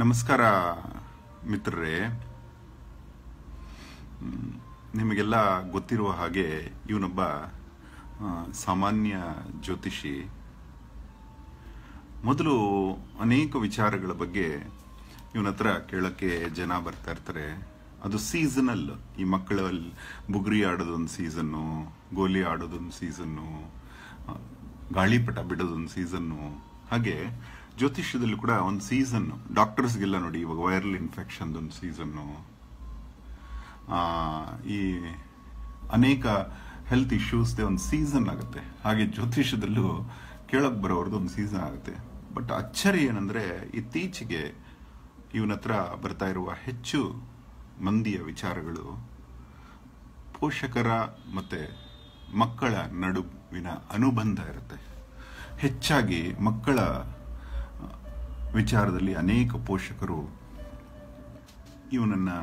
ನಮಸ್ಕಾರ ಮಿತ್ರರೇ ನಿಮಗೆಲ್ಲ ಗೊತ್ತಿರುವ ಹಾಗೆ ಇವನೊಬ್ಬ ಸಾಮಾನ್ಯ ಜ್ಯೋತಿಷಿ ಮೊದಲು ಅನೇಕ ವಿಚಾರಗಳ ಬಗ್ಗೆ ಇವನ ಹತ್ರ ಕೇಳೋಕ್ಕೆ ಜನ ಬರ್ತಾ ಇರ್ತಾರೆ ಅದು ಸೀಸನಲ್ ಈ ಮಕ್ಕಳಲ್ಲಿ ಬುಗುರಿ ಆಡೋದೊಂದು ಸೀಸನ್ನು ಗೋಲಿ ಆಡೋದೊಂದು ಸೀಸನ್ನು ಗಾಳಿಪಟ ಬಿಡೋದೊಂದು ಸೀಸನ್ನು ಹಾಗೆ ಜ್ಯೋತಿಷ್ಯದಲ್ಲಿ ಕೂಡ ಒಂದು ಸೀಸನ್ ಡಾಕ್ಟರ್ಸ್ಗೆಲ್ಲ ನೋಡಿ ಇವಾಗ ವೈರಲ್ ಇನ್ಫೆಕ್ಷನ್ ಒಂದು ಸೀಸನ್ನು ಈ ಅನೇಕ ಹೆಲ್ತ್ ಇಶ್ಯೂಸ್ದೆ ಒಂದು ಸೀಸನ್ ಆಗುತ್ತೆ ಹಾಗೆ ಜ್ಯೋತಿಷ್ಯದಲ್ಲೂ ಕೇಳಕ್ಕೆ ಬರೋರ್ದು ಒಂದು ಸೀಸನ್ ಆಗುತ್ತೆ ಬಟ್ ಅಚ್ಚರಿ ಏನಂದ್ರೆ ಇತ್ತೀಚೆಗೆ ಇವನ ಹತ್ರ ಬರ್ತಾ ಇರುವ ಹೆಚ್ಚು ಮಂದಿಯ ವಿಚಾರಗಳು ಪೋಷಕರ ಮತ್ತು ಮಕ್ಕಳ ನಡುವಿನ ಅನುಬಂಧ ಇರುತ್ತೆ ಹೆಚ್ಚಾಗಿ ಮಕ್ಕಳ ವಿಚಾರದಲ್ಲಿ ಅನೇಕ ಪೋಷಕರು ಇವನನ್ನು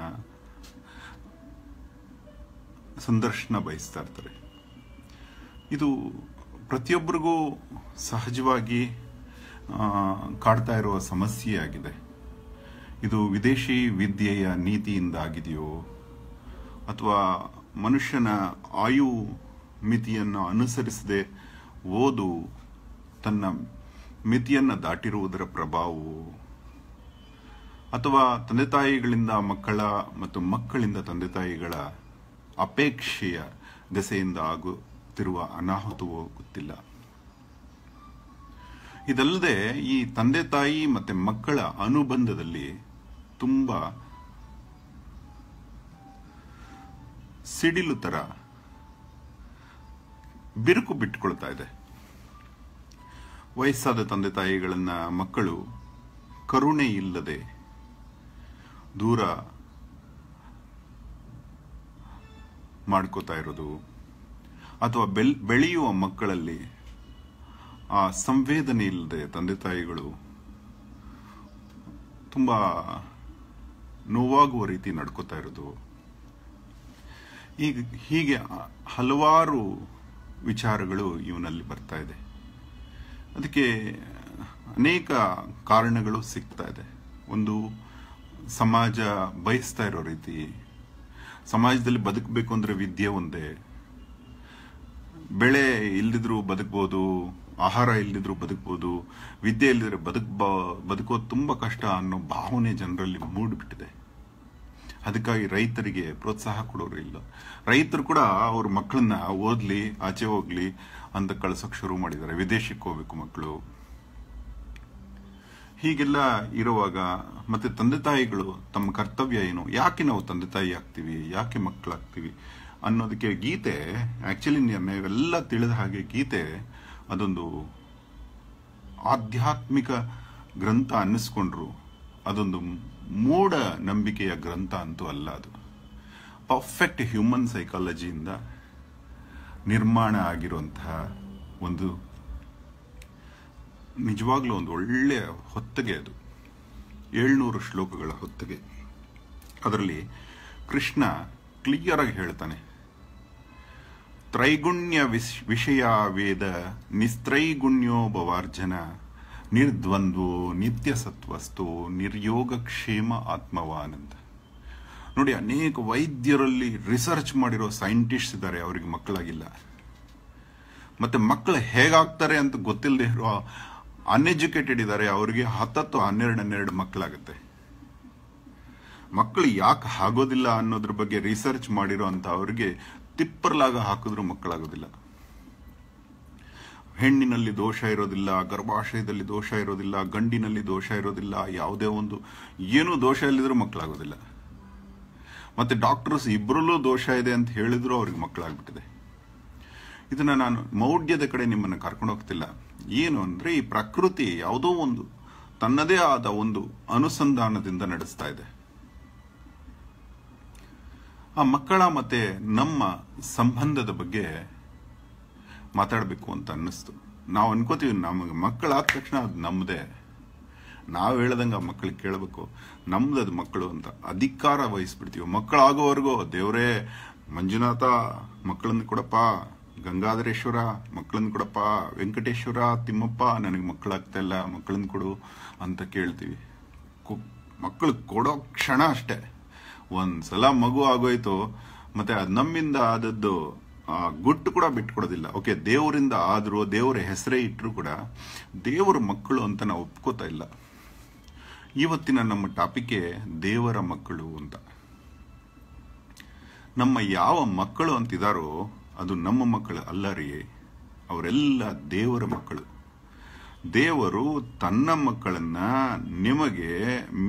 ಸಂದರ್ಶನ ಬಯಸ್ತಾ ಇರ್ತಾರೆ ಇದು ಪ್ರತಿಯೊಬ್ಬರಿಗೂ ಸಹಜವಾಗಿ ಕಾಡ್ತಾ ಇರುವ ಸಮಸ್ಯೆಯಾಗಿದೆ ಇದು ವಿದೇಶಿ ವಿದ್ಯೆಯ ನೀತಿಯಿಂದ ಆಗಿದೆಯೋ ಅಥವಾ ಮನುಷ್ಯನ ಆಯು ಮಿತಿಯನ್ನು ಅನುಸರಿಸದೆ ಓದು ತನ್ನ ಮಿತಿಯನ್ನು ದಾಟಿರುವುದರ ಪ್ರಭಾವವು ಅಥವಾ ತಂದೆ ತಾಯಿಗಳಿಂದ ಮಕ್ಕಳ ಮತ್ತು ಮಕ್ಕಳಿಂದ ತಂದೆ ತಾಯಿಗಳ ಅಪೇಕ್ಷೆಯ ದೆಸೆಯಿಂದ ಆಗುತ್ತಿರುವ ಅನಾಹುತವೂ ಗೊತ್ತಿಲ್ಲ ಇದಲ್ಲದೆ ಈ ತಂದೆ ತಾಯಿ ಮತ್ತು ಮಕ್ಕಳ ಅನುಬಂಧದಲ್ಲಿ ತುಂಬ ಸಿಡಿಲು ಥರ ಬಿರುಕು ಬಿಟ್ಕೊಳ್ತಾ ಇದೆ ವಯಸ್ಸಾದ ತಂದೆ ತಾಯಿಗಳನ್ನು ಮಕ್ಕಳು ಕರುಣೆ ಇಲ್ಲದೆ ದೂರ ಮಾಡ್ಕೋತಾ ಇರೋದು ಅಥವಾ ಬೆಲ್ ಬೆಳೆಯುವ ಮಕ್ಕಳಲ್ಲಿ ಆ ಸಂವೇದನೆ ಇಲ್ಲದೆ ತಂದೆ ತಾಯಿಗಳು ತುಂಬ ನೋವಾಗುವ ರೀತಿ ನಡ್ಕೋತಾ ಇರೋದು ಈಗ ಹೀಗೆ ಹಲವಾರು ವಿಚಾರಗಳು ಇವನಲ್ಲಿ ಬರ್ತಾ ಇದೆ ಅದಕ್ಕೆ ಅನೇಕ ಕಾರಣಗಳು ಸಿಗ್ತಾ ಇದೆ ಒಂದು ಸಮಾಜ ಬಯಸ್ತಾ ಇರೋ ರೀತಿ ಸಮಾಜದಲ್ಲಿ ಬದುಕಬೇಕು ಅಂದರೆ ವಿದ್ಯೆ ಒಂದೇ ಬೆಳೆ ಇಲ್ಲದಿದ್ರೂ ಬದುಕ್ಬೋದು ಆಹಾರ ಇಲ್ಲದಿದ್ರೂ ಬದುಕ್ಬೋದು ವಿದ್ಯೆ ಇಲ್ಲದಿದ್ರೆ ಬದುಕ್ ಬದುಕೋದು ತುಂಬ ಕಷ್ಟ ಅನ್ನೋ ಭಾವನೆ ಜನರಲ್ಲಿ ಮೂಡಿಬಿಟ್ಟಿದೆ ಅದಕ್ಕಾಗಿ ರೈತರಿಗೆ ಪ್ರೋತ್ಸಾಹ ಕೊಡೋರು ಇಲ್ಲ ರೈತರು ಕೂಡ ಅವ್ರ ಮಕ್ಕಳನ್ನ ಓದಲಿ ಆಚೆ ಹೋಗ್ಲಿ ಅಂತ ಕಳ್ಸೋಕೆ ಶುರು ಮಾಡಿದ್ದಾರೆ ವಿದೇಶಕ್ಕೆ ಹೋಗ್ಬೇಕು ಮಕ್ಕಳು ಹೀಗೆಲ್ಲ ಇರುವಾಗ ಮತ್ತೆ ತಂದೆ ತಾಯಿಗಳು ತಮ್ಮ ಕರ್ತವ್ಯ ಏನು ಯಾಕೆ ನಾವು ತಂದೆ ತಾಯಿ ಆಗ್ತೀವಿ ಯಾಕೆ ಮಕ್ಕಳಾಗ್ತೀವಿ ಅನ್ನೋದಕ್ಕೆ ಗೀತೆ ಆ್ಯಕ್ಚುಲಿ ಮೇವೆಲ್ಲ ತಿಳಿದ ಹಾಗೆ ಗೀತೆ ಅದೊಂದು ಆಧ್ಯಾತ್ಮಿಕ ಗ್ರಂಥ ಅನ್ನಿಸ್ಕೊಂಡ್ರು ಅದೊಂದು ಮೂಢ ನಂಬಿಕೆಯ ಗ್ರಂಥ ಅಂತೂ ಅಲ್ಲ ಅದು ಪರ್ಫೆಕ್ಟ್ ಹ್ಯೂಮನ್ ಸೈಕಾಲಜಿಯಿಂದ ನಿರ್ಮಾಣ ಆಗಿರುವಂತಹ ಒಂದು ನಿಜವಾಗ್ಲೂ ಒಂದು ಒಳ್ಳೆಯ ಹೊತ್ತಿಗೆ ಅದು ಏಳ್ನೂರು ಶ್ಲೋಕಗಳ ಹೊತ್ತಿಗೆ ಅದರಲ್ಲಿ ಕೃಷ್ಣ ಕ್ಲಿಯರ್ ಆಗಿ ಹೇಳ್ತಾನೆ ತ್ರೈಗುಣ್ಯ ವಿಶ್ ವಿಷಯ ವೇದ ನಿಸ್ತ್ರೈಗುಣ್ಯೋಭವಾರ್ಜನ ಭವಾರ್ಜನ ನಿರ್ದ್ವಂದ್ವೋ ನಿತ್ಯ ಸತ್ವಸ್ತು ನಿರ್ಯೋಗಕ್ಷೇಮ ಆತ್ಮವಾನಂದ ನೋಡಿ ಅನೇಕ ವೈದ್ಯರಲ್ಲಿ ರಿಸರ್ಚ್ ಮಾಡಿರೋ ಸೈಂಟಿಸ್ಟ್ ಇದ್ದಾರೆ ಅವರಿಗೆ ಮಕ್ಕಳಾಗಿಲ್ಲ ಮತ್ತೆ ಮಕ್ಕಳು ಹೇಗಾಗ್ತಾರೆ ಅಂತ ಗೊತ್ತಿಲ್ಲದೆ ಇರುವ ಅನ್ಎಜುಕೇಟೆಡ್ ಇದ್ದಾರೆ ಅವರಿಗೆ ಹತ್ತತ್ತು ಹನ್ನೆರಡು ಹನ್ನೆರಡು ಮಕ್ಕಳಾಗುತ್ತೆ ಮಕ್ಕಳು ಯಾಕೆ ಆಗೋದಿಲ್ಲ ಅನ್ನೋದ್ರ ಬಗ್ಗೆ ರಿಸರ್ಚ್ ಮಾಡಿರೋ ಅಂತ ಅವರಿಗೆ ತಿಪ್ಪರ್ಲಾಗ ಹಾಕಿದ್ರು ಮಕ್ಕಳಾಗೋದಿಲ್ಲ ಹೆಣ್ಣಿನಲ್ಲಿ ದೋಷ ಇರೋದಿಲ್ಲ ಗರ್ಭಾಶಯದಲ್ಲಿ ದೋಷ ಇರೋದಿಲ್ಲ ಗಂಡಿನಲ್ಲಿ ದೋಷ ಇರೋದಿಲ್ಲ ಯಾವುದೇ ಒಂದು ಏನೂ ದೋಷ ಇಲ್ಲದ್ರೂ ಮಕ್ಕಳಾಗೋದಿಲ್ಲ ಮತ್ತು ಡಾಕ್ಟರ್ಸ್ ಇಬ್ಬರಲ್ಲೂ ದೋಷ ಇದೆ ಅಂತ ಹೇಳಿದ್ರು ಅವ್ರಿಗೆ ಮಕ್ಕಳಾಗ್ಬಿಟ್ಟಿದೆ ಇದನ್ನು ನಾನು ಮೌಢ್ಯದ ಕಡೆ ನಿಮ್ಮನ್ನು ಕರ್ಕೊಂಡು ಹೋಗ್ತಿಲ್ಲ ಏನು ಅಂದರೆ ಈ ಪ್ರಕೃತಿ ಯಾವುದೋ ಒಂದು ತನ್ನದೇ ಆದ ಒಂದು ಅನುಸಂಧಾನದಿಂದ ನಡೆಸ್ತಾ ಇದೆ ಆ ಮಕ್ಕಳ ಮತ್ತೆ ನಮ್ಮ ಸಂಬಂಧದ ಬಗ್ಗೆ ಮಾತಾಡಬೇಕು ಅಂತ ಅನ್ನಿಸ್ತು ನಾವು ಅನ್ಕೋತೀವಿ ನಮಗೆ ಮಕ್ಕಳಾದ ತಕ್ಷಣ ಅದು ನಮ್ಮದೇ ನಾವು ಹೇಳ್ದಂಗೆ ಆ ಮಕ್ಕಳಿಗೆ ಕೇಳಬೇಕು ನಮ್ದು ಅದು ಮಕ್ಕಳು ಅಂತ ಅಧಿಕಾರ ವಹಿಸ್ಬಿಡ್ತೀವಿ ಮಕ್ಕಳಾಗೋವರೆಗೂ ದೇವರೇ ಮಂಜುನಾಥ ಮಕ್ಕಳನ್ನು ಕೊಡಪ್ಪ ಗಂಗಾಧರೇಶ್ವರ ಮಕ್ಕಳನ್ನು ಕೊಡಪ್ಪ ವೆಂಕಟೇಶ್ವರ ತಿಮ್ಮಪ್ಪ ನನಗೆ ಮಕ್ಕಳಾಗ್ತಾ ಇಲ್ಲ ಮಕ್ಕಳನ್ನು ಕೊಡು ಅಂತ ಕೇಳ್ತೀವಿ ಮಕ್ಕಳು ಕೊಡೋ ಕ್ಷಣ ಅಷ್ಟೆ ಒಂದು ಸಲ ಮಗು ಆಗೋಯ್ತು ಮತ್ತೆ ಅದು ನಮ್ಮಿಂದ ಆದದ್ದು ಆ ಗುಟ್ಟು ಕೂಡ ಬಿಟ್ಕೊಡೋದಿಲ್ಲ ಓಕೆ ದೇವರಿಂದ ಆದರೂ ದೇವರ ಹೆಸರೇ ಇಟ್ಟರು ಕೂಡ ದೇವರ ಮಕ್ಕಳು ಅಂತ ನಾವು ಒಪ್ಕೋತಾ ಇಲ್ಲ ಇವತ್ತಿನ ನಮ್ಮ ಟಾಪಿಕೆ ದೇವರ ಮಕ್ಕಳು ಅಂತ ನಮ್ಮ ಯಾವ ಮಕ್ಕಳು ಅಂತಿದ್ದಾರೋ ಅದು ನಮ್ಮ ಮಕ್ಕಳು ಅಲ್ಲರಿಯೇ ಅವರೆಲ್ಲ ದೇವರ ಮಕ್ಕಳು ದೇವರು ತನ್ನ ಮಕ್ಕಳನ್ನ ನಿಮಗೆ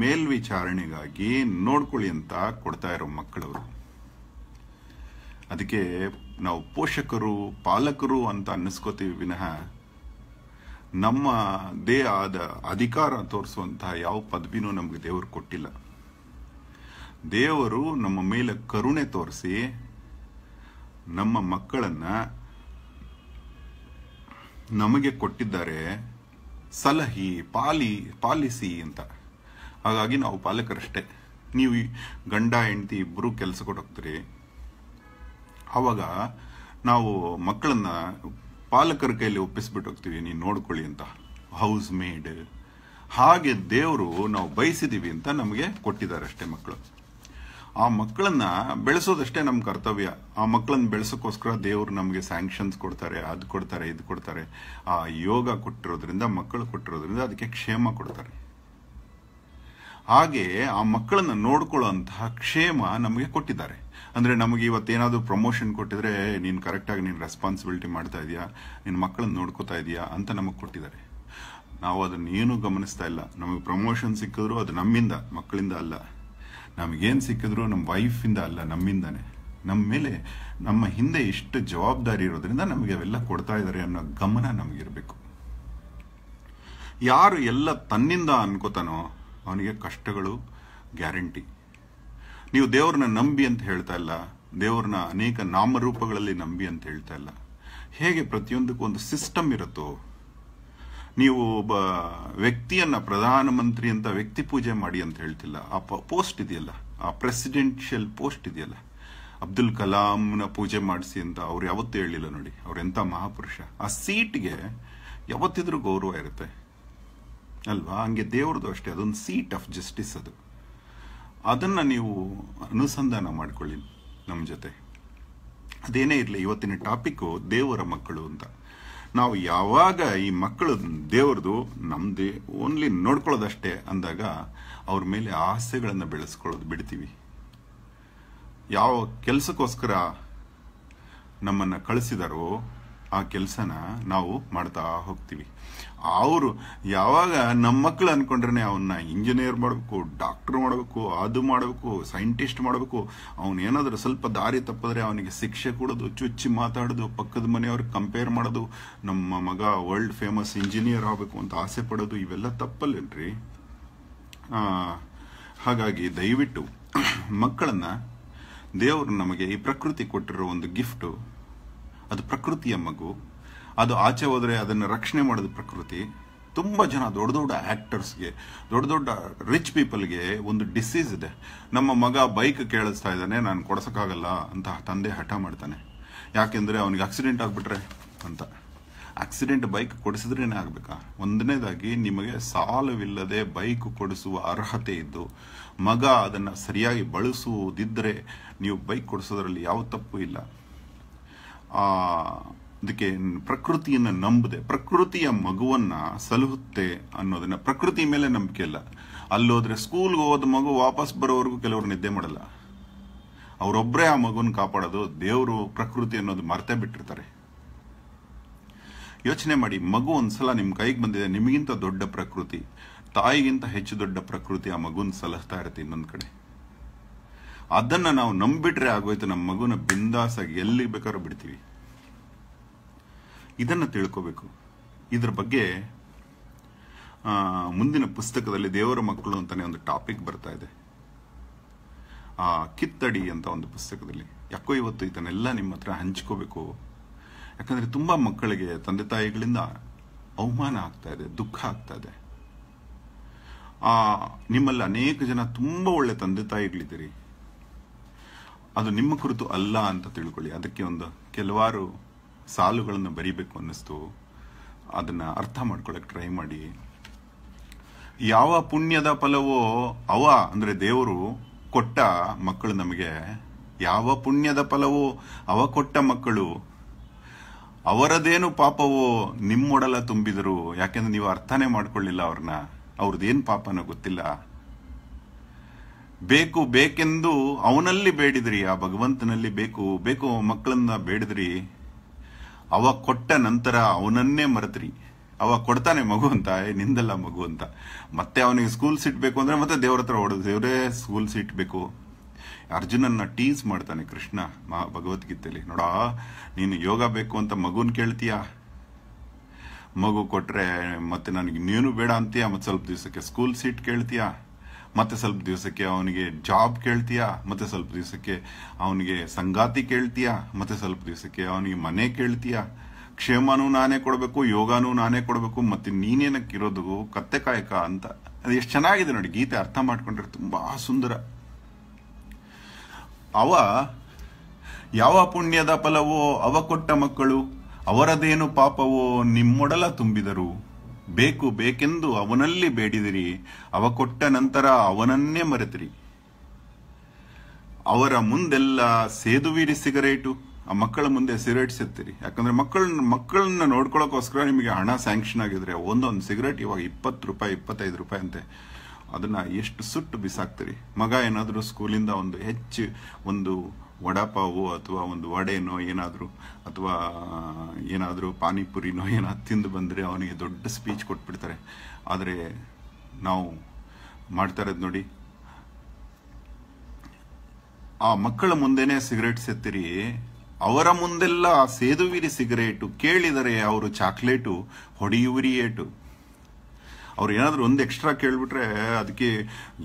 ಮೇಲ್ವಿಚಾರಣೆಗಾಗಿ ನೋಡ್ಕೊಳ್ಳಿ ಅಂತ ಕೊಡ್ತಾ ಇರೋ ಮಕ್ಕಳವರು ಅದಕ್ಕೆ ನಾವು ಪೋಷಕರು ಪಾಲಕರು ಅಂತ ಅನ್ನಿಸ್ಕೋತೀವಿ ವಿನಃ ನಮ್ಮ ದೇಹ ಆದ ಅಧಿಕಾರ ತೋರಿಸುವಂತಹ ಯಾವ ಪದವಿನೂ ನಮಗೆ ದೇವರು ಕೊಟ್ಟಿಲ್ಲ ದೇವರು ನಮ್ಮ ಮೇಲೆ ಕರುಣೆ ತೋರಿಸಿ ನಮ್ಮ ಮಕ್ಕಳನ್ನು ನಮಗೆ ಕೊಟ್ಟಿದ್ದಾರೆ ಸಲಹಿ ಪಾಲಿ ಪಾಲಿಸಿ ಅಂತ ಹಾಗಾಗಿ ನಾವು ಪಾಲಕರಷ್ಟೇ ನೀವು ಗಂಡ ಹೆಂಡತಿ ಇಬ್ಬರು ಕೆಲಸ ಕೊಟ್ಟೋಗ್ತೀರಿ ಅವಾಗ ನಾವು ಮಕ್ಕಳನ್ನ ಪಾಲಕರ ಕೈಯಲ್ಲಿ ಒಪ್ಪಿಸ್ಬಿಟ್ಟು ಹೋಗ್ತೀವಿ ನೀನು ನೋಡ್ಕೊಳ್ಳಿ ಅಂತ ಹೌಸ್ ಮೇಡ್ ಹಾಗೆ ದೇವರು ನಾವು ಬಯಸಿದೀವಿ ಅಂತ ನಮಗೆ ಕೊಟ್ಟಿದ್ದಾರೆ ಅಷ್ಟೇ ಮಕ್ಕಳು ಆ ಮಕ್ಕಳನ್ನ ಬೆಳೆಸೋದಷ್ಟೇ ನಮ್ಮ ಕರ್ತವ್ಯ ಆ ಮಕ್ಕಳನ್ನ ಬೆಳೆಸೋಕ್ಕೋಸ್ಕರ ದೇವರು ನಮಗೆ ಸ್ಯಾಂಕ್ಷನ್ಸ್ ಕೊಡ್ತಾರೆ ಅದು ಕೊಡ್ತಾರೆ ಇದು ಕೊಡ್ತಾರೆ ಆ ಯೋಗ ಕೊಟ್ಟಿರೋದ್ರಿಂದ ಮಕ್ಕಳು ಕೊಟ್ಟಿರೋದ್ರಿಂದ ಅದಕ್ಕೆ ಕ್ಷೇಮ ಕೊಡ್ತಾರೆ ಹಾಗೆ ಆ ಮಕ್ಕಳನ್ನ ನೋಡ್ಕೊಳ್ಳೋ ಅಂತಹ ಕ್ಷೇಮ ನಮಗೆ ಕೊಟ್ಟಿದ್ದಾರೆ ಅಂದ್ರೆ ನಮಗೆ ಇವತ್ತೇನಾದರೂ ಪ್ರಮೋಷನ್ ಕೊಟ್ಟಿದ್ರೆ ನೀನು ಕರೆಕ್ಟಾಗಿ ನೀನು ರೆಸ್ಪಾನ್ಸಿಬಿಲಿಟಿ ಮಾಡ್ತಾ ಇದೀಯಾ ನಿನ್ನ ಮಕ್ಕಳನ್ನ ನೋಡ್ಕೋತಾ ಇದೆಯಾ ಅಂತ ನಮಗೆ ಕೊಟ್ಟಿದ್ದಾರೆ ನಾವು ಅದನ್ನ ಅದನ್ನೇನು ಗಮನಿಸ್ತಾ ಇಲ್ಲ ನಮಗೆ ಪ್ರಮೋಷನ್ ಸಿಕ್ಕಿದ್ರು ಅದು ನಮ್ಮಿಂದ ಮಕ್ಕಳಿಂದ ಅಲ್ಲ ನಮಗೇನ್ ಸಿಕ್ಕಿದ್ರು ನಮ್ಮ ವೈಫಿಂದ ಅಲ್ಲ ನಮ್ಮಿಂದಾನೆ ನಮ್ಮ ಮೇಲೆ ನಮ್ಮ ಹಿಂದೆ ಇಷ್ಟು ಜವಾಬ್ದಾರಿ ಇರೋದ್ರಿಂದ ನಮಗೆ ಅವೆಲ್ಲ ಕೊಡ್ತಾ ಇದ್ದಾರೆ ಅನ್ನೋ ಗಮನ ನಮಗಿರಬೇಕು ಯಾರು ಎಲ್ಲ ತನ್ನಿಂದ ಅನ್ಕೋತಾನೋ ಅವನಿಗೆ ಕಷ್ಟಗಳು ಗ್ಯಾರಂಟಿ ನೀವು ದೇವ್ರನ್ನ ನಂಬಿ ಅಂತ ಹೇಳ್ತಾ ಇಲ್ಲ ದೇವ್ರನ್ನ ಅನೇಕ ನಾಮರೂಪಗಳಲ್ಲಿ ನಂಬಿ ಅಂತ ಹೇಳ್ತಾ ಇಲ್ಲ ಹೇಗೆ ಪ್ರತಿಯೊಂದಕ್ಕೂ ಒಂದು ಸಿಸ್ಟಮ್ ಇರುತ್ತೋ ನೀವು ಒಬ್ಬ ವ್ಯಕ್ತಿಯನ್ನ ಪ್ರಧಾನಮಂತ್ರಿ ಅಂತ ವ್ಯಕ್ತಿ ಪೂಜೆ ಮಾಡಿ ಅಂತ ಹೇಳ್ತಿಲ್ಲ ಆ ಪೋಸ್ಟ್ ಇದೆಯಲ್ಲ ಆ ಪ್ರೆಸಿಡೆನ್ಷಿಯಲ್ ಪೋಸ್ಟ್ ಇದೆಯಲ್ಲ ಅಬ್ದುಲ್ ಕಲಾಂನ ಪೂಜೆ ಮಾಡಿಸಿ ಅಂತ ಅವ್ರು ಯಾವತ್ತೂ ಹೇಳಿಲ್ಲ ನೋಡಿ ಅವ್ರ ಎಂಥ ಮಹಾಪುರುಷ ಆ ಸೀಟ್ಗೆ ಯಾವತ್ತಿದ್ರೂ ಗೌರವ ಇರುತ್ತೆ ಅಲ್ವಾ ಹಂಗೆ ದೇವ್ರದ್ದು ಅಷ್ಟೇ ಅದೊಂದು ಸೀಟ್ ಆಫ್ ಜಸ್ಟಿಸ್ ಅದು ಅದನ್ನು ನೀವು ಅನುಸಂಧಾನ ಮಾಡ್ಕೊಳ್ಳಿ ನಮ್ಮ ಜೊತೆ ಅದೇನೇ ಇರಲಿ ಇವತ್ತಿನ ಟಾಪಿಕ್ಕು ದೇವರ ಮಕ್ಕಳು ಅಂತ ನಾವು ಯಾವಾಗ ಈ ಮಕ್ಕಳು ದೇವರದು ನಮ್ಮದೇ ಓನ್ಲಿ ನೋಡ್ಕೊಳ್ಳೋದಷ್ಟೇ ಅಂದಾಗ ಅವ್ರ ಮೇಲೆ ಆಸೆಗಳನ್ನು ಬೆಳೆಸ್ಕೊಳ್ಳೋದು ಬಿಡ್ತೀವಿ ಯಾವ ಕೆಲಸಕ್ಕೋಸ್ಕರ ನಮ್ಮನ್ನು ಕಳಿಸಿದಾರೋ ಆ ಕೆಲಸನ ನಾವು ಮಾಡ್ತಾ ಹೋಗ್ತೀವಿ ಅವರು ಯಾವಾಗ ನಮ್ಮ ಮಕ್ಕಳು ಅಂದ್ಕೊಂಡ್ರೆ ಅವನ್ನ ಇಂಜಿನಿಯರ್ ಮಾಡಬೇಕು ಡಾಕ್ಟರ್ ಮಾಡಬೇಕು ಅದು ಮಾಡಬೇಕು ಸೈಂಟಿಸ್ಟ್ ಮಾಡಬೇಕು ಅವನು ಏನಾದರೂ ಸ್ವಲ್ಪ ದಾರಿ ತಪ್ಪಿದ್ರೆ ಅವನಿಗೆ ಶಿಕ್ಷೆ ಕೊಡೋದು ಚುಚ್ಚಿ ಮಾತಾಡೋದು ಪಕ್ಕದ ಮನೆಯವ್ರಿಗೆ ಕಂಪೇರ್ ಮಾಡೋದು ನಮ್ಮ ಮಗ ವರ್ಲ್ಡ್ ಫೇಮಸ್ ಇಂಜಿನಿಯರ್ ಆಗಬೇಕು ಅಂತ ಆಸೆ ಪಡೋದು ಇವೆಲ್ಲ ತಪ್ಪಲ್ಲೇನ್ರಿ ಹಾಗಾಗಿ ದಯವಿಟ್ಟು ಮಕ್ಕಳನ್ನು ದೇವರು ನಮಗೆ ಈ ಪ್ರಕೃತಿ ಕೊಟ್ಟಿರೋ ಒಂದು ಗಿಫ್ಟು ಅದು ಪ್ರಕೃತಿಯ ಮಗು ಅದು ಆಚೆ ಹೋದರೆ ಅದನ್ನು ರಕ್ಷಣೆ ಮಾಡೋದು ಪ್ರಕೃತಿ ತುಂಬ ಜನ ದೊಡ್ಡ ದೊಡ್ಡ ಆ್ಯಕ್ಟರ್ಸ್ಗೆ ದೊಡ್ಡ ದೊಡ್ಡ ರಿಚ್ ಪೀಪಲ್ಗೆ ಒಂದು ಡಿಸೀಸ್ ಇದೆ ನಮ್ಮ ಮಗ ಬೈಕ್ ಕೇಳಿಸ್ತಾ ಇದ್ದಾನೆ ನಾನು ಕೊಡಿಸೋಕ್ಕಾಗಲ್ಲ ಅಂತ ತಂದೆ ಹಠ ಮಾಡ್ತಾನೆ ಯಾಕೆಂದರೆ ಅವನಿಗೆ ಆಕ್ಸಿಡೆಂಟ್ ಆಗಿಬಿಟ್ರೆ ಅಂತ ಆಕ್ಸಿಡೆಂಟ್ ಬೈಕ್ ಕೊಡಿಸಿದ್ರೇ ಆಗಬೇಕಾ ಒಂದನೇದಾಗಿ ನಿಮಗೆ ಸಾಲವಿಲ್ಲದೆ ಬೈಕ್ ಕೊಡಿಸುವ ಅರ್ಹತೆ ಇದ್ದು ಮಗ ಅದನ್ನು ಸರಿಯಾಗಿ ಬಳಸುವುದಿದ್ದರೆ ನೀವು ಬೈಕ್ ಕೊಡಿಸೋದ್ರಲ್ಲಿ ಯಾವ ತಪ್ಪು ಇಲ್ಲ ಆ ಅದಕ್ಕೆ ಪ್ರಕೃತಿಯನ್ನ ನಂಬದೆ ಪ್ರಕೃತಿಯ ಮಗುವನ್ನ ಸಲಹುತ್ತೆ ಅನ್ನೋದನ್ನ ಪ್ರಕೃತಿ ಮೇಲೆ ನಂಬಿಕೆ ಇಲ್ಲ ಅಲ್ಲೋದ್ರೆ ಸ್ಕೂಲ್ಗೆ ಹೋದ ಮಗು ವಾಪಸ್ ಬರೋವರೆಗೂ ಕೆಲವರು ನಿದ್ದೆ ಮಾಡಲ್ಲ ಅವರೊಬ್ಬರೇ ಆ ಮಗುನ ಕಾಪಾಡೋದು ದೇವರು ಪ್ರಕೃತಿ ಅನ್ನೋದು ಮರ್ತೇ ಬಿಟ್ಟಿರ್ತಾರೆ ಯೋಚನೆ ಮಾಡಿ ಮಗು ಒಂದ್ಸಲ ನಿಮ್ಮ ಕೈಗೆ ಬಂದಿದೆ ನಿಮಗಿಂತ ದೊಡ್ಡ ಪ್ರಕೃತಿ ತಾಯಿಗಿಂತ ಹೆಚ್ಚು ದೊಡ್ಡ ಪ್ರಕೃತಿ ಆ ಮಗುನ ಸಲಹ್ತಾ ಇರುತ್ತೆ ಇನ್ನೊಂದು ಕಡೆ ಅದನ್ನ ನಾವು ನಂಬಿಟ್ರೆ ಆಗೋಯ್ತು ನಮ್ಮ ಮಗುನ ಬಿಂದಾಸಾಗಿ ಎಲ್ಲಿ ಬೇಕಾದ್ರೂ ಬಿಡ್ತೀವಿ ಇದನ್ನು ತಿಳ್ಕೋಬೇಕು ಇದ್ರ ಬಗ್ಗೆ ಮುಂದಿನ ಪುಸ್ತಕದಲ್ಲಿ ದೇವರ ಮಕ್ಕಳು ಅಂತಾನೆ ಒಂದು ಟಾಪಿಕ್ ಬರ್ತಾ ಇದೆ ಆ ಕಿತ್ತಡಿ ಅಂತ ಒಂದು ಪುಸ್ತಕದಲ್ಲಿ ಯಾಕೋ ಇವತ್ತು ಇದನ್ನೆಲ್ಲ ನಿಮ್ಮ ಹತ್ರ ಹಂಚ್ಕೋಬೇಕು ಯಾಕಂದರೆ ತುಂಬ ಮಕ್ಕಳಿಗೆ ತಂದೆ ತಾಯಿಗಳಿಂದ ಅವಮಾನ ಆಗ್ತಾ ಇದೆ ದುಃಖ ಆಗ್ತಾ ಇದೆ ನಿಮ್ಮಲ್ಲಿ ಅನೇಕ ಜನ ತುಂಬ ಒಳ್ಳೆ ತಂದೆ ತಾಯಿಗಳಿದ್ದೀರಿ ಅದು ನಿಮ್ಮ ಕುರಿತು ಅಲ್ಲ ಅಂತ ತಿಳ್ಕೊಳ್ಳಿ ಅದಕ್ಕೆ ಒಂದು ಕೆಲವಾರು ಸಾಲುಗಳನ್ನು ಬರಿಬೇಕು ಅನ್ನಿಸ್ತು ಅದನ್ನು ಅರ್ಥ ಮಾಡ್ಕೊಳ್ಳೋಕೆ ಟ್ರೈ ಮಾಡಿ ಯಾವ ಪುಣ್ಯದ ಫಲವೋ ಅವ ಅಂದರೆ ದೇವರು ಕೊಟ್ಟ ಮಕ್ಕಳು ನಮಗೆ ಯಾವ ಪುಣ್ಯದ ಫಲವೋ ಅವ ಕೊಟ್ಟ ಮಕ್ಕಳು ಅವರದೇನು ಪಾಪವೋ ನಿಮ್ಮೊಡಲ ತುಂಬಿದರು ಯಾಕೆಂದ್ರೆ ನೀವು ಅರ್ಥನೇ ಮಾಡ್ಕೊಳ್ಳಿಲ್ಲ ಅವ್ರನ್ನ ಅವ್ರದ್ದೇನು ಪಾಪನೋ ಗೊತ್ತಿಲ್ಲ ಬೇಕು ಬೇಕೆಂದು ಅವನಲ್ಲಿ ಬೇಡಿದ್ರಿ ಆ ಭಗವಂತನಲ್ಲಿ ಬೇಕು ಬೇಕು ಮಕ್ಕಳನ್ನ ಬೇಡಿದ್ರಿ ಅವ ಕೊಟ್ಟ ನಂತರ ಅವನನ್ನೇ ಮರೆತ್ರಿ ಅವ ಕೊಡ್ತಾನೆ ಮಗು ಅಂತ ನಿಂದಲ್ಲ ಮಗು ಅಂತ ಮತ್ತೆ ಅವನಿಗೆ ಸ್ಕೂಲ್ ಸೀಟ್ ಬೇಕು ಅಂದ್ರೆ ಮತ್ತೆ ದೇವ್ರ ಹತ್ರ ಓಡೋದು ದೇವರೇ ಸ್ಕೂಲ್ ಸೀಟ್ ಬೇಕು ಅರ್ಜುನನ್ನ ಟೀಸ್ ಮಾಡ್ತಾನೆ ಕೃಷ್ಣ ಮಾ ಭಗವದ್ಗೀತೆಯಲ್ಲಿ ನೋಡ ನೀನು ಯೋಗ ಬೇಕು ಅಂತ ಮಗುನ್ ಕೇಳ್ತೀಯ ಮಗು ಕೊಟ್ರೆ ಮತ್ತೆ ನನಗೆ ನೀನು ಬೇಡ ಅಂತೀಯ ಮತ್ತೆ ಸ್ವಲ್ಪ ದಿವಸಕ್ಕೆ ಸ್ಕೂಲ್ ಸೀಟ್ ಕೇಳ್ತೀಯಾ ಮತ್ತೆ ಸ್ವಲ್ಪ ದಿವಸಕ್ಕೆ ಅವನಿಗೆ ಜಾಬ್ ಕೇಳ್ತೀಯ ಮತ್ತೆ ಸ್ವಲ್ಪ ದಿವಸಕ್ಕೆ ಅವನಿಗೆ ಸಂಗಾತಿ ಕೇಳ್ತೀಯ ಮತ್ತೆ ಸ್ವಲ್ಪ ದಿವಸಕ್ಕೆ ಅವನಿಗೆ ಮನೆ ಕೇಳ್ತೀಯ ಕ್ಷೇಮನೂ ನಾನೇ ಕೊಡಬೇಕು ಯೋಗನೂ ನಾನೇ ಕೊಡಬೇಕು ಮತ್ತೆ ನೀನೇನಕ್ಕೆ ಇರೋದು ಕತ್ತೆ ಕಾಯಕ ಅಂತ ಅದು ಎಷ್ಟು ಚೆನ್ನಾಗಿದೆ ನೋಡಿ ಗೀತೆ ಅರ್ಥ ಮಾಡ್ಕೊಂಡ್ರೆ ತುಂಬಾ ಸುಂದರ ಅವ ಯಾವ ಪುಣ್ಯದ ಫಲವೋ ಅವ ಕೊಟ್ಟ ಮಕ್ಕಳು ಅವರದೇನು ಪಾಪವೋ ನಿಮ್ಮೊಡಲ ತುಂಬಿದರು ಬೇಕು ಬೇಕೆಂದು ಅವನಲ್ಲಿ ಬೇಡಿದಿರಿ ಅವ ಕೊಟ್ಟ ನಂತರ ಅವನನ್ನೇ ಮರೆತಿರಿ ಅವರ ಮುಂದೆಲ್ಲ ಸೇದುವಿರಿ ಸಿಗರೇಟು ಆ ಮಕ್ಕಳ ಮುಂದೆ ಸಿಗರೇಟ್ ಸಿಗ್ತೀರಿ ಯಾಕಂದ್ರೆ ಮಕ್ಕಳ ಮಕ್ಕಳನ್ನ ನೋಡ್ಕೊಳ್ಳೋಕ್ಕೋಸ್ಕರ ನಿಮಗೆ ಹಣ ಸ್ಯಾಂಕ್ಷನ್ ಆಗಿದ್ರೆ ಒಂದೊಂದು ಸಿಗರೇಟ್ ಇವಾಗ ಇಪ್ಪತ್ತು ರೂಪಾಯಿ ಇಪ್ಪತ್ತೈದು ರೂಪಾಯಿ ಅಂತೆ ಅದನ್ನ ಎಷ್ಟು ಸುಟ್ಟು ಬಿಸಾಕ್ತಿರಿ ಮಗ ಏನಾದರೂ ಸ್ಕೂಲಿಂದ ಒಂದು ಹೆಚ್ಚು ಒಂದು ವಡಾಪಾವು ಅಥವಾ ಒಂದು ವಡೆನೋ ಏನಾದರೂ ಅಥವಾ ಏನಾದರೂ ಪಾನಿಪುರಿನೋ ಏನಾದ್ರು ತಿಂದು ಬಂದರೆ ಅವನಿಗೆ ದೊಡ್ಡ ಸ್ಪೀಚ್ ಕೊಟ್ಬಿಡ್ತಾರೆ ಆದರೆ ನಾವು ಮಾಡ್ತಾ ಇರೋದು ನೋಡಿ ಆ ಮಕ್ಕಳ ಮುಂದೆನೇ ಸಿಗರೇಟ್ ಸೆತ್ತಿರಿ ಅವರ ಮುಂದೆಲ್ಲ ಸೇದುವಿರಿ ಸಿಗರೇಟು ಕೇಳಿದರೆ ಅವರು ಚಾಕ್ಲೇಟು ಹೊಡೆಯುವಿರಿ ಏಟು ಅವ್ರು ಏನಾದರೂ ಒಂದು ಎಕ್ಸ್ಟ್ರಾ ಕೇಳಿಬಿಟ್ರೆ ಅದಕ್ಕೆ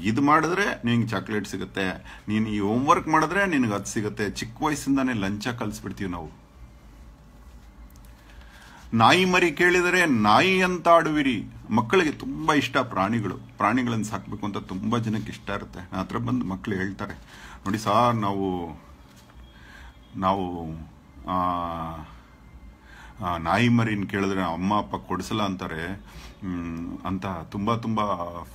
ಇದು ಮಾಡಿದ್ರೆ ನಿಮಗೆ ಚಾಕ್ಲೇಟ್ ಸಿಗುತ್ತೆ ನೀನು ಈ ಹೋಮ್ ವರ್ಕ್ ಮಾಡಿದ್ರೆ ನಿನಗೆ ಅದು ಸಿಗುತ್ತೆ ಚಿಕ್ಕ ವಯಸ್ಸಿಂದಾನೆ ಲಂಚ ಕಲಿಸ್ಬಿಡ್ತೀವಿ ನಾವು ನಾಯಿ ಮರಿ ಕೇಳಿದರೆ ನಾಯಿ ಅಂತ ಆಡುವಿರಿ ಮಕ್ಕಳಿಗೆ ತುಂಬ ಇಷ್ಟ ಪ್ರಾಣಿಗಳು ಪ್ರಾಣಿಗಳನ್ನು ಸಾಕಬೇಕು ಅಂತ ತುಂಬ ಜನಕ್ಕೆ ಇಷ್ಟ ಇರುತ್ತೆ ನನ್ನ ಹತ್ರ ಬಂದು ಮಕ್ಕಳು ಹೇಳ್ತಾರೆ ನೋಡಿ ಸಾರ್ ನಾವು ನಾವು ನಾಯಿ ಮರಿನ ಕೇಳಿದ್ರೆ ಅಮ್ಮ ಅಪ್ಪ ಕೊಡಿಸಲ್ಲ ಅಂತಾರೆ ಅಂತ ತುಂಬ ತುಂಬ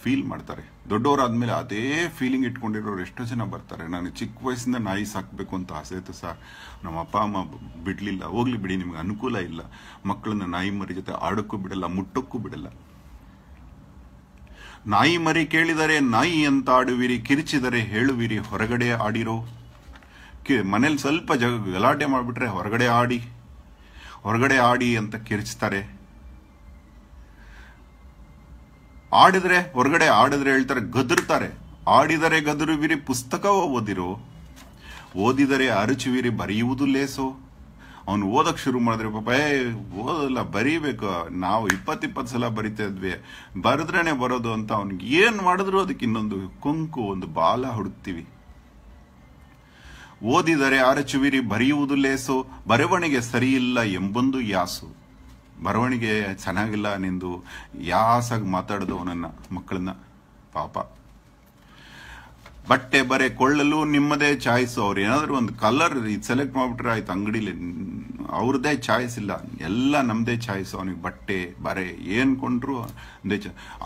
ಫೀಲ್ ಮಾಡ್ತಾರೆ ದೊಡ್ಡವರಾದ್ಮೇಲೆ ಅದೇ ಫೀಲಿಂಗ್ ಇಟ್ಕೊಂಡಿರೋರು ಎಷ್ಟೋ ಜನ ಬರ್ತಾರೆ ನಾನು ಚಿಕ್ಕ ವಯಸ್ಸಿಂದ ನಾಯಿ ಸಾಕಬೇಕು ಅಂತ ಆಸೆ ಇತ್ತು ಸರ್ ನಮ್ಮ ಅಪ್ಪ ಅಮ್ಮ ಬಿಡಲಿಲ್ಲ ಹೋಗ್ಲಿ ಬಿಡಿ ನಿಮ್ಗೆ ಅನುಕೂಲ ಇಲ್ಲ ಮಕ್ಕಳನ್ನ ನಾಯಿ ಮರಿ ಜೊತೆ ಆಡೋಕ್ಕೂ ಬಿಡಲ್ಲ ಮುಟ್ಟಕ್ಕೂ ಬಿಡಲ್ಲ ನಾಯಿ ಮರಿ ಕೇಳಿದರೆ ನಾಯಿ ಅಂತ ಆಡುವಿರಿ ಕಿರಿಚಿದರೆ ಹೇಳುವಿರಿ ಹೊರಗಡೆ ಆಡಿರೋ ಮನೇಲಿ ಸ್ವಲ್ಪ ಜಗ ಗಲಾಟೆ ಮಾಡಿಬಿಟ್ರೆ ಹೊರಗಡೆ ಆಡಿ ಹೊರಗಡೆ ಆಡಿ ಅಂತ ಕಿರಿಚ್ತಾರೆ ಆಡಿದ್ರೆ ಹೊರಗಡೆ ಆಡಿದ್ರೆ ಹೇಳ್ತಾರೆ ಗದರ್ತಾರೆ ಆಡಿದರೆ ಗದರುವಿರಿ ಪುಸ್ತಕವೋ ಓದಿರು ಓದಿದರೆ ಅರಚುವಿರಿ ಬರೆಯುವುದು ಲೇಸು ಅವನು ಓದಕ್ಕೆ ಶುರು ಮಾಡಿದ್ರೆ ಪಾಪ ಏ ಓದಲ್ಲ ಬರೀಬೇಕು ನಾವು ಇಪ್ಪತ್ತಿಪ್ಪತ್ತು ಸಲ ಬರಿತಾ ಇದ್ವಿ ಬರೆದ್ರೆ ಬರೋದು ಅಂತ ಅವನಿಗೆ ಏನು ಮಾಡಿದ್ರು ಅದಕ್ಕೆ ಇನ್ನೊಂದು ಕುಂಕು ಒಂದು ಬಾಲ ಹುಡುಕ್ತೀವಿ ಓದಿದರೆ ಅರಚುವಿರಿ ಬರೆಯುವುದು ಲೇಸು ಬರವಣಿಗೆ ಸರಿಯಿಲ್ಲ ಎಂಬೊಂದು ಯಾಸು ಬರವಣಿಗೆ ಚೆನ್ನಾಗಿಲ್ಲ ನಿಂದು ಯಾಸಾಗಿ ಮಾತಾಡೋದು ಅವನನ್ನ ಮಕ್ಕಳನ್ನ ಪಾಪ ಬಟ್ಟೆ ಬರೆ ಕೊಳ್ಳಲು ನಿಮ್ಮದೇ ಚಾಯ್ಸು ಅವ್ರು ಏನಾದರೂ ಒಂದು ಕಲರ್ ಇದು ಸೆಲೆಕ್ಟ್ ಮಾಡಿಬಿಟ್ರೆ ಆಯ್ತು ಅಂಗಡಿಲಿ ಅವ್ರದ್ದೇ ಚಾಯ್ಸ್ ಇಲ್ಲ ಎಲ್ಲ ನಮ್ಮದೇ ಚಾಯ್ಸ್ ಅವನಿಗೆ ಬಟ್ಟೆ ಬರೆ ಏನು ಕೊಂಡ್ರು ಒಂದೇ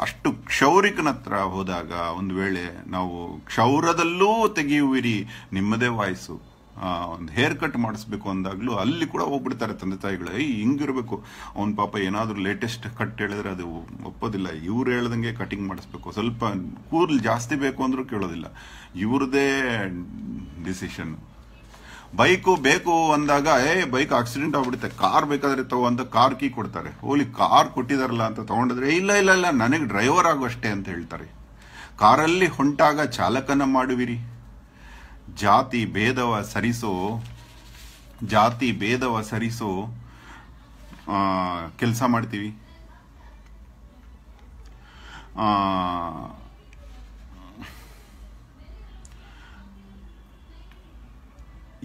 ಅಷ್ಟು ಕ್ಷೌರಿಕನ ಹತ್ರ ಹೋದಾಗ ಒಂದು ವೇಳೆ ನಾವು ಕ್ಷೌರದಲ್ಲೂ ತೆಗೆಯುವಿರಿ ನಿಮ್ಮದೇ ವಾಯ್ಸು ಒಂದು ಹೇರ್ ಕಟ್ ಮಾಡಿಸ್ಬೇಕು ಅಂದಾಗಲೂ ಅಲ್ಲಿ ಕೂಡ ಹೋಗ್ಬಿಡ್ತಾರೆ ತಂದೆ ತಾಯಿಗಳು ಏಯ್ ಹಿಂಗಿರಬೇಕು ಅವ್ನ ಪಾಪ ಏನಾದರೂ ಲೇಟೆಸ್ಟ್ ಕಟ್ ಹೇಳಿದ್ರೆ ಅದು ಒಪ್ಪೋದಿಲ್ಲ ಇವ್ರು ಹೇಳ್ದಂಗೆ ಕಟಿಂಗ್ ಮಾಡಿಸ್ಬೇಕು ಸ್ವಲ್ಪ ಕೂದಲು ಜಾಸ್ತಿ ಬೇಕು ಅಂದರೂ ಕೇಳೋದಿಲ್ಲ ಇವ್ರದೇ ಡಿಸಿಷನ್ ಬೈಕು ಬೇಕು ಅಂದಾಗ ಏ ಬೈಕ್ ಆಕ್ಸಿಡೆಂಟ್ ಆಗ್ಬಿಡುತ್ತೆ ಕಾರ್ ಬೇಕಾದ್ರೆ ತಗೋ ಅಂತ ಕಾರ್ ಕೀ ಕೊಡ್ತಾರೆ ಓಲಿ ಕಾರ್ ಕೊಟ್ಟಿದಾರಲ್ಲ ಅಂತ ತಗೊಂಡಿದ್ರೆ ಇಲ್ಲ ಇಲ್ಲ ಇಲ್ಲ ನನಗೆ ಡ್ರೈವರ್ ಆಗುವಷ್ಟೇ ಅಂತ ಹೇಳ್ತಾರೆ ಕಾರಲ್ಲಿ ಹೊಂಟಾಗ ಚಾಲಕನ ಮಾಡುವಿರಿ ಜಾತಿ ಭೇದವ ಸರಿಸೋ ಜಾತಿ ಭೇದವ ಸರಿಸೋ ಕೆಲಸ ಮಾಡ್ತೀವಿ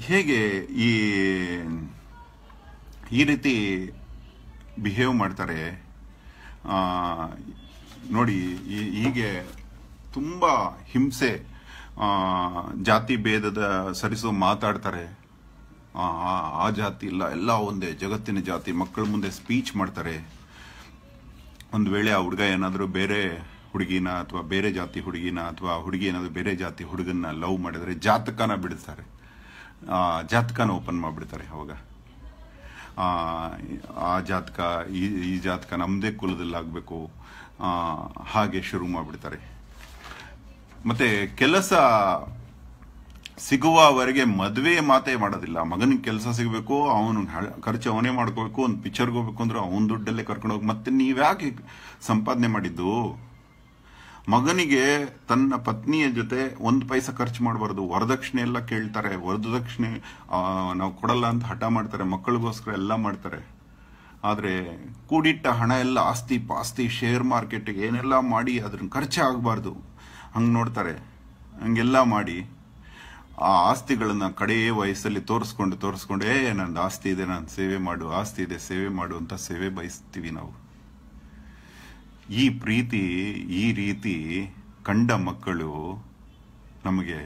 ಹೇಗೆ ಈ ಈ ರೀತಿ ಬಿಹೇವ್ ಮಾಡ್ತಾರೆ ನೋಡಿ ಹೀಗೆ ತುಂಬ ಹಿಂಸೆ ಜಾತಿ ಭೇದದ ಸರಿಸು ಮಾತಾಡ್ತಾರೆ ಆ ಜಾತಿ ಇಲ್ಲ ಎಲ್ಲ ಒಂದೇ ಜಗತ್ತಿನ ಜಾತಿ ಮಕ್ಕಳ ಮುಂದೆ ಸ್ಪೀಚ್ ಮಾಡ್ತಾರೆ ಒಂದು ವೇಳೆ ಆ ಹುಡುಗ ಏನಾದರೂ ಬೇರೆ ಹುಡುಗಿನ ಅಥವಾ ಬೇರೆ ಜಾತಿ ಹುಡುಗಿನ ಅಥವಾ ಹುಡುಗಿ ಏನಾದರೂ ಬೇರೆ ಜಾತಿ ಹುಡುಗನ್ನ ಲವ್ ಮಾಡಿದರೆ ಜಾತಕನ ಬಿಡ್ತಾರೆ ಜಾತಕನ ಓಪನ್ ಮಾಡಿಬಿಡ್ತಾರೆ ಅವಾಗ ಆ ಜಾತಕ ಈ ಈ ಜಾತಕ ನಮ್ಮದೇ ಕುಲದಲ್ಲಿ ಹಾಗೆ ಶುರು ಮಾಡಿಬಿಡ್ತಾರೆ ಮತ್ತೆ ಕೆಲಸ ಸಿಗುವವರೆಗೆ ಮದುವೆ ಮಾತೇ ಮಾಡೋದಿಲ್ಲ ಮಗನಿಗೆ ಕೆಲಸ ಸಿಗಬೇಕು ಅವನ ಖರ್ಚು ಅವನೇ ಮಾಡ್ಕೋಬೇಕು ಒಂದು ಪಿಕ್ಚರ್ಗೆ ಹೋಗ್ಬೇಕು ಅಂದ್ರೆ ಅವನ ದುಡ್ಡಲ್ಲೇ ಕರ್ಕೊಂಡು ಕರ್ಕೊಂಡೋಗಿ ಮತ್ತೆ ನೀವ್ಯಾಕೆ ಸಂಪಾದನೆ ಮಾಡಿದ್ದು ಮಗನಿಗೆ ತನ್ನ ಪತ್ನಿಯ ಜೊತೆ ಒಂದು ಪೈಸ ಖರ್ಚು ಮಾಡಬಾರ್ದು ವರದಕ್ಷಿಣೆ ಎಲ್ಲ ಕೇಳ್ತಾರೆ ವರದಕ್ಷಿಣೆ ನಾವು ಕೊಡಲ್ಲ ಅಂತ ಹಠ ಮಾಡ್ತಾರೆ ಮಕ್ಕಳಿಗೋಸ್ಕರ ಎಲ್ಲ ಮಾಡ್ತಾರೆ ಆದರೆ ಕೂಡಿಟ್ಟ ಹಣ ಎಲ್ಲ ಆಸ್ತಿ ಪಾಸ್ತಿ ಶೇರ್ ಮಾರ್ಕೆಟ್ಗೆ ಏನೆಲ್ಲ ಮಾಡಿ ಅದನ್ನು ಖರ್ಚೆ ಆಗಬಾರ್ದು ಹಂಗೆ ನೋಡ್ತಾರೆ ಹಂಗೆಲ್ಲ ಮಾಡಿ ಆ ಆಸ್ತಿಗಳನ್ನು ಕಡೆಯ ವಯಸ್ಸಲ್ಲಿ ತೋರಿಸ್ಕೊಂಡು ತೋರಿಸ್ಕೊಂಡು ಏ ನಂದು ಆಸ್ತಿ ಇದೆ ನಾನು ಸೇವೆ ಮಾಡು ಆಸ್ತಿ ಇದೆ ಸೇವೆ ಮಾಡು ಅಂತ ಸೇವೆ ಬಯಸ್ತೀವಿ ನಾವು ಈ ಪ್ರೀತಿ ಈ ರೀತಿ ಕಂಡ ಮಕ್ಕಳು ನಮಗೆ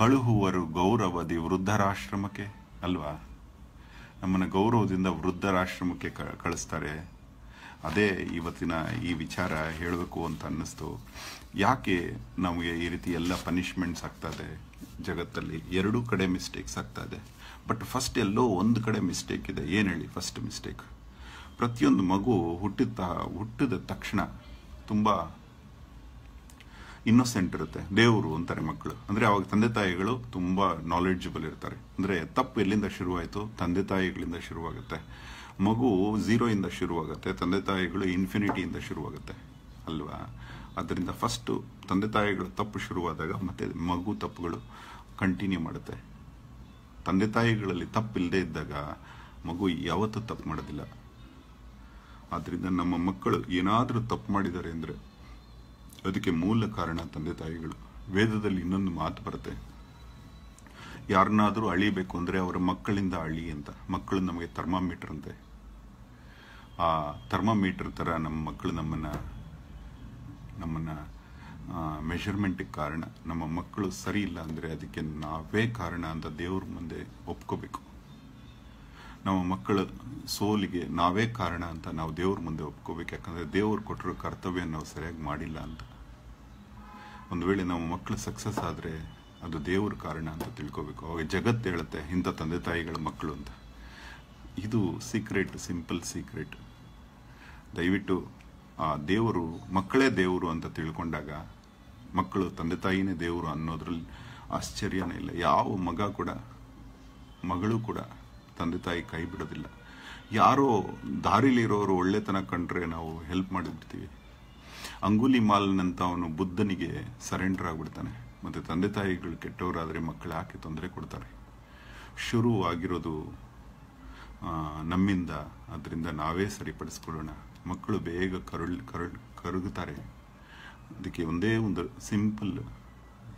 ಕಳುಹುವರು ಗೌರವದಿ ವೃದ್ಧರಾಶ್ರಮಕ್ಕೆ ಅಲ್ವಾ ನಮ್ಮನ್ನು ಗೌರವದಿಂದ ವೃದ್ಧರಾಶ್ರಮಕ್ಕೆ ಕಳಿಸ್ತಾರೆ ಅದೇ ಇವತ್ತಿನ ಈ ವಿಚಾರ ಹೇಳಬೇಕು ಅಂತ ಅನ್ನಿಸ್ತು ಯಾಕೆ ನಮಗೆ ಈ ರೀತಿ ಎಲ್ಲ ಪನಿಷ್ಮೆಂಟ್ಸ್ ಇದೆ ಜಗತ್ತಲ್ಲಿ ಎರಡೂ ಕಡೆ ಮಿಸ್ಟೇಕ್ಸ್ ಆಗ್ತಾ ಇದೆ ಬಟ್ ಫಸ್ಟ್ ಎಲ್ಲೋ ಒಂದು ಕಡೆ ಮಿಸ್ಟೇಕ್ ಇದೆ ಏನು ಹೇಳಿ ಫಸ್ಟ್ ಮಿಸ್ಟೇಕ್ ಪ್ರತಿಯೊಂದು ಮಗು ಹುಟ್ಟಿದ ಹುಟ್ಟಿದ ತಕ್ಷಣ ತುಂಬ ಇನ್ನೊಸೆಂಟ್ ಇರುತ್ತೆ ದೇವರು ಅಂತಾರೆ ಮಕ್ಕಳು ಅಂದರೆ ಅವಾಗ ತಂದೆ ತಾಯಿಗಳು ತುಂಬ ನಾಲೆಡ್ಜಬಲ್ ಇರ್ತಾರೆ ಅಂದರೆ ತಪ್ಪು ಎಲ್ಲಿಂದ ಶುರುವಾಯಿತು ತಂದೆ ತಾಯಿಗಳಿಂದ ಶುರುವಾಗುತ್ತೆ ಮಗು ಝೀರೋಯಿಂದ ಶುರುವಾಗುತ್ತೆ ತಂದೆ ತಾಯಿಗಳು ಇನ್ಫಿನಿಟಿಯಿಂದ ಶುರುವಾಗುತ್ತೆ ಅಲ್ವಾ ಅದರಿಂದ ಫಸ್ಟು ತಂದೆ ತಾಯಿಗಳು ತಪ್ಪು ಶುರುವಾದಾಗ ಮತ್ತೆ ಮಗು ತಪ್ಪುಗಳು ಕಂಟಿನ್ಯೂ ಮಾಡುತ್ತೆ ತಂದೆ ತಾಯಿಗಳಲ್ಲಿ ತಪ್ಪಿಲ್ಲದೆ ಇದ್ದಾಗ ಮಗು ಯಾವತ್ತೂ ತಪ್ಪು ಮಾಡೋದಿಲ್ಲ ಆದ್ದರಿಂದ ನಮ್ಮ ಮಕ್ಕಳು ಏನಾದರೂ ತಪ್ಪು ಮಾಡಿದ್ದಾರೆ ಅಂದರೆ ಅದಕ್ಕೆ ಮೂಲ ಕಾರಣ ತಂದೆ ತಾಯಿಗಳು ವೇದದಲ್ಲಿ ಇನ್ನೊಂದು ಮಾತು ಬರುತ್ತೆ ಯಾರನ್ನಾದರೂ ಅಳಿಬೇಕು ಅಂದರೆ ಅವರ ಮಕ್ಕಳಿಂದ ಅಳಿ ಅಂತ ಮಕ್ಕಳು ನಮಗೆ ಥರ್ಮಾಮೀಟರ್ ಅಂತೆ ಆ ಥರ್ಮಾಮೀಟ್ರ್ ಥರ ನಮ್ಮ ಮಕ್ಕಳು ನಮ್ಮನ್ನು ನಮ್ಮನ್ನು ಮೆಷರ್ಮೆಂಟಿಗೆ ಕಾರಣ ನಮ್ಮ ಮಕ್ಕಳು ಸರಿ ಇಲ್ಲ ಅಂದರೆ ಅದಕ್ಕೆ ನಾವೇ ಕಾರಣ ಅಂತ ದೇವ್ರ ಮುಂದೆ ಒಪ್ಕೋಬೇಕು ನಮ್ಮ ಮಕ್ಕಳ ಸೋಲಿಗೆ ನಾವೇ ಕಾರಣ ಅಂತ ನಾವು ದೇವ್ರ ಮುಂದೆ ಒಪ್ಕೋಬೇಕು ಯಾಕಂದರೆ ದೇವ್ರು ಕೊಟ್ಟಿರೋ ಕರ್ತವ್ಯ ನಾವು ಸರಿಯಾಗಿ ಮಾಡಿಲ್ಲ ಅಂತ ಒಂದು ವೇಳೆ ನಮ್ಮ ಮಕ್ಕಳು ಸಕ್ಸಸ್ ಆದರೆ ಅದು ದೇವ್ರ ಕಾರಣ ಅಂತ ತಿಳ್ಕೊಬೇಕು ಅವಾಗ ಜಗತ್ತು ಹೇಳುತ್ತೆ ಇಂಥ ತಂದೆ ತಾಯಿಗಳ ಮಕ್ಕಳು ಅಂತ ಇದು ಸೀಕ್ರೆಟ್ ಸಿಂಪಲ್ ಸೀಕ್ರೆಟ್ ದಯವಿಟ್ಟು ಆ ದೇವರು ಮಕ್ಕಳೇ ದೇವರು ಅಂತ ತಿಳ್ಕೊಂಡಾಗ ಮಕ್ಕಳು ತಂದೆ ತಾಯಿನೇ ದೇವರು ಅನ್ನೋದ್ರಲ್ಲಿ ಆಶ್ಚರ್ಯನೇ ಇಲ್ಲ ಯಾವ ಮಗ ಕೂಡ ಮಗಳು ಕೂಡ ತಂದೆ ತಾಯಿ ಕೈ ಬಿಡೋದಿಲ್ಲ ಯಾರೋ ದಾರಿಲಿರೋರು ಒಳ್ಳೆತನ ಕಂಡ್ರೆ ನಾವು ಹೆಲ್ಪ್ ಮಾಡಿಬಿಡ್ತೀವಿ ಅಂಗುಲಿ ಮಾಲ್ನಂತ ಅವನು ಬುದ್ಧನಿಗೆ ಸರೆಂಡರ್ ಆಗಿಬಿಡ್ತಾನೆ ಮತ್ತು ತಂದೆ ತಾಯಿಗಳು ಕೆಟ್ಟವರಾದರೆ ಮಕ್ಕಳು ಯಾಕೆ ತೊಂದರೆ ಕೊಡ್ತಾರೆ ಶುರು ಆಗಿರೋದು ನಮ್ಮಿಂದ ಅದರಿಂದ ನಾವೇ ಸರಿಪಡಿಸ್ಕೊಳ್ಳೋಣ ಮಕ್ಕಳು ಬೇಗ ಕರುಳ್ ಕರಗುತ್ತಾರೆ ಅದಕ್ಕೆ ಒಂದೇ ಒಂದು ಸಿಂಪಲ್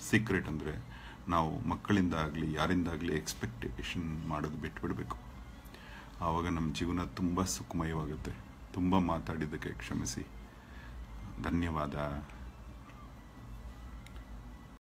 ಸೀಕ್ರೆಟ್ ಅಂದರೆ ನಾವು ಮಕ್ಕಳಿಂದ ಆಗಲಿ ಯಾರಿಂದಾಗಲಿ ಎಕ್ಸ್ಪೆಕ್ಟೇಷನ್ ಮಾಡೋದು ಬಿಟ್ಬಿಡಬೇಕು ಆವಾಗ ನಮ್ಮ ಜೀವನ ತುಂಬ ಸುಖಮಯವಾಗುತ್ತೆ ತುಂಬ ಮಾತಾಡಿದ್ದಕ್ಕೆ ಕ್ಷಮಿಸಿ ಧನ್ಯವಾದ